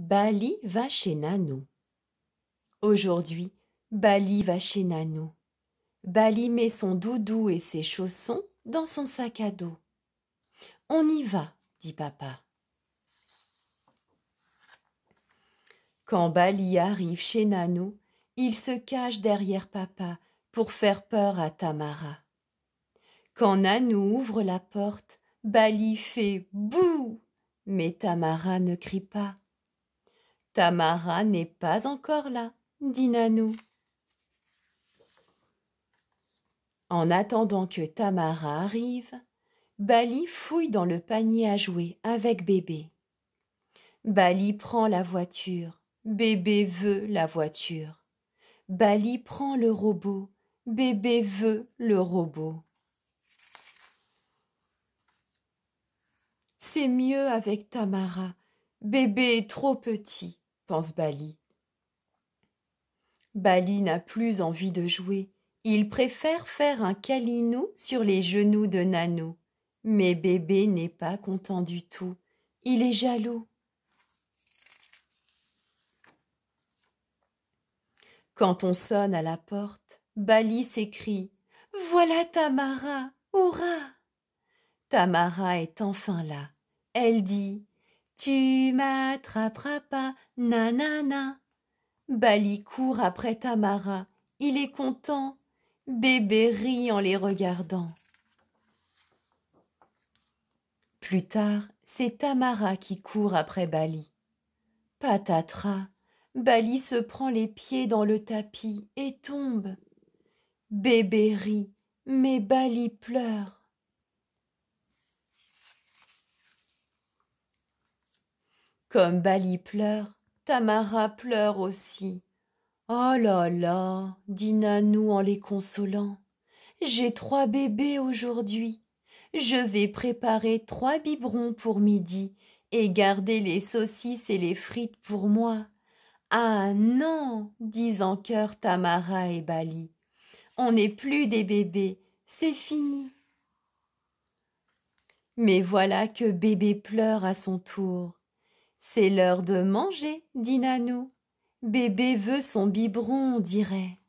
Bali va chez Nano. Aujourd'hui, Bali va chez Nanou. Bali met son doudou et ses chaussons dans son sac à dos. On y va, dit papa. Quand Bali arrive chez Nanou, il se cache derrière papa pour faire peur à Tamara. Quand Nanou ouvre la porte, Bali fait bouh, mais Tamara ne crie pas. Tamara n'est pas encore là, dit Nanou. En attendant que Tamara arrive, Bali fouille dans le panier à jouer avec bébé. Bali prend la voiture, bébé veut la voiture. Bali prend le robot, bébé veut le robot. C'est mieux avec Tamara, bébé est trop petit pense Bali. Bali n'a plus envie de jouer. Il préfère faire un câlinot sur les genoux de Nano. Mais bébé n'est pas content du tout. Il est jaloux. Quand on sonne à la porte, Bali s'écrie Voilà Tamara Hurrah Tamara est enfin là. Elle dit tu m'attraperas pas, nanana. Bali court après Tamara. Il est content. Bébé rit en les regardant. Plus tard, c'est Tamara qui court après Bali. Patatras, Bali se prend les pieds dans le tapis et tombe. Bébé rit, mais Bali pleure. Comme Bali pleure, Tamara pleure aussi. Oh là là, dit Nanou en les consolant. J'ai trois bébés aujourd'hui. Je vais préparer trois biberons pour midi et garder les saucisses et les frites pour moi. Ah non, disent en chœur Tamara et Bali. On n'est plus des bébés, c'est fini. Mais voilà que bébé pleure à son tour. C'est l'heure de manger, dit Nanou. Bébé veut son biberon, dirait.